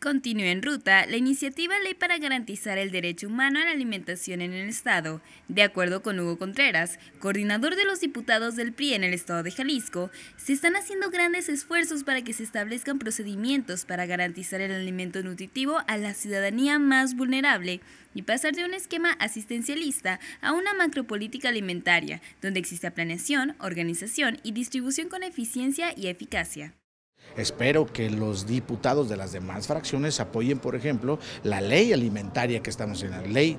Continúa en ruta la iniciativa Ley para garantizar el derecho humano a la alimentación en el Estado. De acuerdo con Hugo Contreras, coordinador de los diputados del PRI en el Estado de Jalisco, se están haciendo grandes esfuerzos para que se establezcan procedimientos para garantizar el alimento nutritivo a la ciudadanía más vulnerable y pasar de un esquema asistencialista a una macropolítica alimentaria, donde exista planeación, organización y distribución con eficiencia y eficacia. Espero que los diputados de las demás fracciones apoyen, por ejemplo, la ley alimentaria que estamos en la ley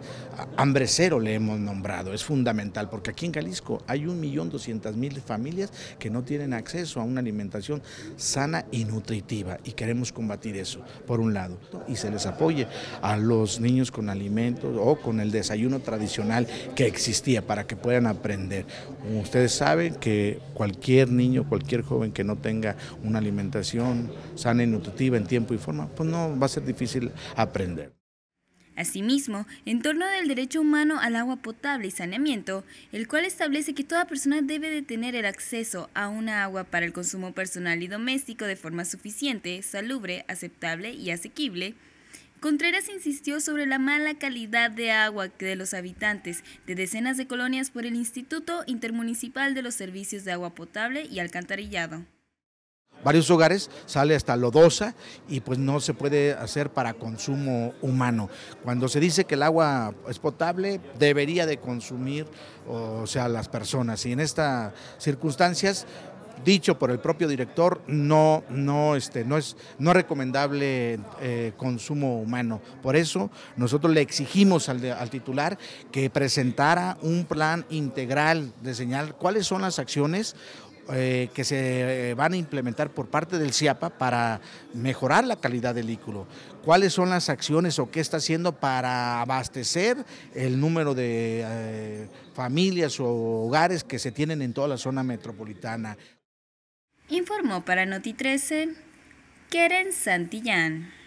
hambre cero le hemos nombrado. Es fundamental porque aquí en Jalisco hay 1.200.000 familias que no tienen acceso a una alimentación sana y nutritiva y queremos combatir eso, por un lado. Y se les apoye a los niños con alimentos o con el desayuno tradicional que existía para que puedan aprender. Ustedes saben que cualquier niño, cualquier joven que no tenga una alimentación sana y nutritiva en tiempo y forma, pues no va a ser difícil aprender. Asimismo, en torno del derecho humano al agua potable y saneamiento, el cual establece que toda persona debe de tener el acceso a una agua para el consumo personal y doméstico de forma suficiente, salubre, aceptable y asequible, Contreras insistió sobre la mala calidad de agua de los habitantes de decenas de colonias por el Instituto Intermunicipal de los Servicios de Agua Potable y Alcantarillado varios hogares sale hasta lodosa y pues no se puede hacer para consumo humano. Cuando se dice que el agua es potable, debería de consumir, o sea, las personas. Y en estas circunstancias, dicho por el propio director, no, no, este, no es no recomendable eh, consumo humano. Por eso nosotros le exigimos al, al, titular que presentara un plan integral de señal cuáles son las acciones eh, que se eh, van a implementar por parte del CIAPA para mejorar la calidad del líquido. ¿Cuáles son las acciones o qué está haciendo para abastecer el número de eh, familias o hogares que se tienen en toda la zona metropolitana? Informó para Noti 13 Keren Santillán.